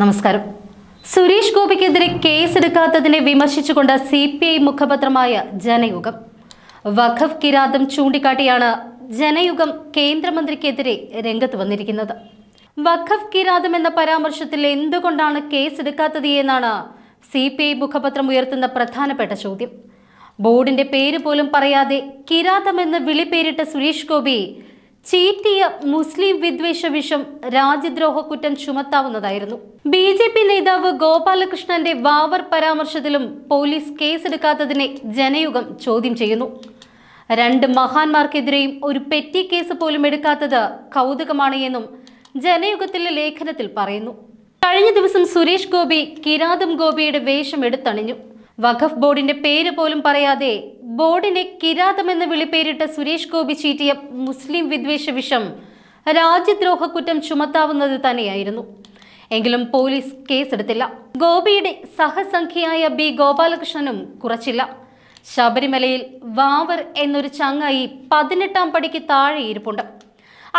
നമസ്കാരം സുരേഷ് ഗോപിക്കെതിരെ കേസെടുക്കാത്തതിനെ വിമർശിച്ചുകൊണ്ട് സി പി ഐ മുഖപത്രമായ ജനയുഗം വഖഫ് കിരാതം ചൂണ്ടിക്കാട്ടിയാണ് ജനയുഗം കേന്ദ്രമന്ത്രിക്കെതിരെ രംഗത്ത് വന്നിരിക്കുന്നത് വഖഫ് കിരാതം എന്ന പരാമർശത്തിൽ എന്തുകൊണ്ടാണ് കേസെടുക്കാത്തത് എന്നാണ് സി പി ഐ മുഖപത്രം ഉയർത്തുന്ന പ്രധാനപ്പെട്ട ചോദ്യം ബോർഡിന്റെ പേര് പോലും പറയാതെ കിരാതം എന്ന് വിളിപ്പേരിട്ട സുരേഷ് ഗോപി ചീറ്റിയ മുസ്ലിം വിദ്വേഷ വിഷം രാജ്യദ്രോഹ കുറ്റം ചുമത്താവുന്നതായിരുന്നു ബി ജെ പി നേതാവ് ഗോപാലകൃഷ്ണന്റെ വാവർ പരാമർശത്തിലും പോലീസ് കേസെടുക്കാത്തതിനെ ജനയുഗം ചോദ്യം ചെയ്യുന്നു രണ്ട് മഹാന്മാർക്കെതിരെയും ഒരു പെറ്റി കേസ് പോലും എടുക്കാത്തത് കൗതുകമാണ് എന്നും ജനയുഗത്തിലെ ലേഖനത്തിൽ പറയുന്നു കഴിഞ്ഞ ദിവസം സുരേഷ് ഗോപി കിരാതം ഗോപിയുടെ വേഷം എടുത്തണിഞ്ഞു വഖഫ് ബോർഡിന്റെ പേര് പോലും പറയാതെ ബോർഡിനെ കിരാതമെന്ന് വിളിപ്പേരിട്ട സുരേഷ് ഗോപി ചീറ്റിയ മുസ്ലിം വിദ്വേഷ വിഷം രാജ്യദ്രോഹ കുറ്റം ചുമത്താവുന്നത് തന്നെയായിരുന്നു എങ്കിലും പോലീസ് കേസെടുത്തില്ല ഗോപിയുടെ സഹസംഖ്യയായ ബി ഗോപാലകൃഷ്ണനും കുറച്ചില്ല ശബരിമലയിൽ വാവർ എന്നൊരു ചങ്ങായി പതിനെട്ടാം പടിക്ക് താഴെ ഇരിപ്പുണ്ട്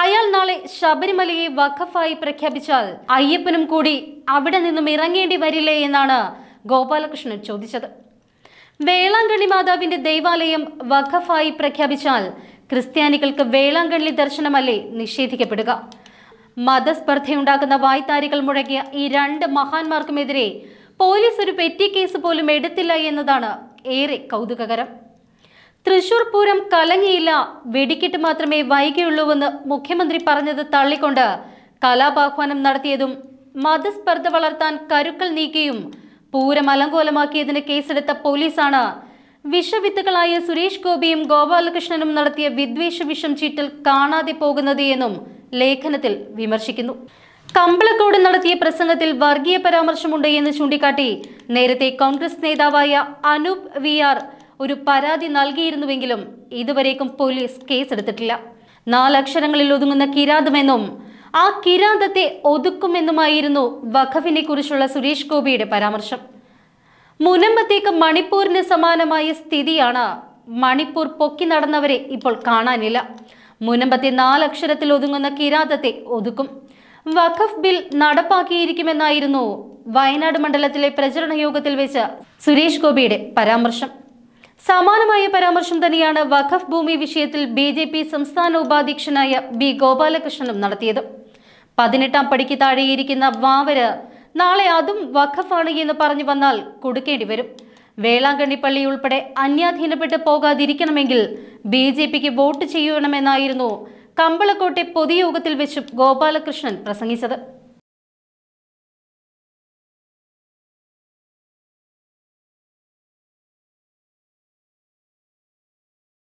അയാൾ നാളെ ശബരിമലയെ വഖഫായി പ്രഖ്യാപിച്ചാൽ അയ്യപ്പനും കൂടി അവിടെ നിന്നും ഇറങ്ങേണ്ടി വരില്ലേ എന്നാണ് ഗോപാലകൃഷ്ണൻ ചോദിച്ചത് വേളാങ്കണ്ണി മാതാവിന്റെ ദൈവാലയം വഖഫായി പ്രഖ്യാപിച്ചാൽ ക്രിസ്ത്യാനികൾക്ക് വേളാങ്കണ്ണി ദർശനമല്ലേ നിഷേധിക്കപ്പെടുക മതസ്പർദ്ധയുണ്ടാക്കുന്ന വായ്ത്താരികൾ മുഴങ്ങിയ ഈ രണ്ട് മഹാന്മാർക്കുമെതിരെ പോലീസ് ഒരു പെറ്റി കേസ് പോലും എടുത്തില്ല എന്നതാണ് ഏറെ കൗതുകകരം തൃശൂർ പൂരം കലങ്ങിയില്ല വെടിക്കെട്ട് മാത്രമേ വൈകിയുള്ളൂവെന്ന് മുഖ്യമന്ത്രി പറഞ്ഞത് തള്ളിക്കൊണ്ട് കലാപാഹ്വാനം നടത്തിയതും മതസ്പർദ്ധ വളർത്താൻ കരുക്കൾ നീക്കിയും പൂരം അലങ്കോലമാക്കിയതിന് കേസെടുത്ത പോലീസാണ് വിഷവിത്തുകളായ സുരേഷ് ഗോപിയും ഗോപാലകൃഷ്ണനും നടത്തിയ വിദ്വേഷ വിഷം ചീറ്റൽ കാണാതെ പോകുന്നത് എന്നും ലേഖനത്തിൽ വിമർശിക്കുന്നു കമ്പളക്കോട് നടത്തിയ പ്രസംഗത്തിൽ വർഗീയ പരാമർശമുണ്ട് എന്ന് ചൂണ്ടിക്കാട്ടി നേരത്തെ കോൺഗ്രസ് നേതാവായ അനൂപ് വി ഒരു പരാതി നൽകിയിരുന്നുവെങ്കിലും ഇതുവരേക്കും പോലീസ് കേസെടുത്തിട്ടില്ല നാലക്ഷരങ്ങളിൽ ഒതുങ്ങുന്ന കിരാതമെന്നും ആ കിരാന്തത്തെ ഒതുക്കുമെന്നുമായിരുന്നു വഖഫിനെ കുറിച്ചുള്ള സുരേഷ് ഗോപിയുടെ പരാമർശം മുനമ്പത്തേക്ക് മണിപ്പൂരിന് സമാനമായ സ്ഥിതിയാണ് മണിപ്പൂർ പൊക്കി നടന്നവരെ ഇപ്പോൾ കാണാനില്ല മുനമ്പത്തെ നാലക്ഷരത്തിൽ ഒതുങ്ങുന്ന കിരാതത്തെ ഒതുക്കും വഖഫ് ബിൽ നടപ്പാക്കിയിരിക്കുമെന്നായിരുന്നു വയനാട് മണ്ഡലത്തിലെ പ്രചരണ യോഗത്തിൽ വെച്ച് സുരേഷ് ഗോപിയുടെ പരാമർശം സമാനമായ പരാമർശം തന്നെയാണ് വഖഫ് ഭൂമി വിഷയത്തിൽ ബി സംസ്ഥാന ഉപാധ്യക്ഷനായ ബി ഗോപാലകൃഷ്ണനും നടത്തിയത് പതിനെട്ടാം പടിക്ക് താഴെയിരിക്കുന്ന വാവര് നാളെ അതും വഖഫാണ് എന്ന് പറഞ്ഞു വന്നാൽ കൊടുക്കേണ്ടി വരും വേളാങ്കണ്ണി പള്ളി ഉൾപ്പെടെ അന്യാധീനപ്പെട്ട് പോകാതിരിക്കണമെങ്കിൽ ബി ജെ പിക്ക് വോട്ട് ചെയ്യണമെന്നായിരുന്നു കമ്പളക്കോട്ടെ പൊതുയോഗത്തിൽ വെച്ചും ഗോപാലകൃഷ്ണൻ പ്രസംഗിച്ചത്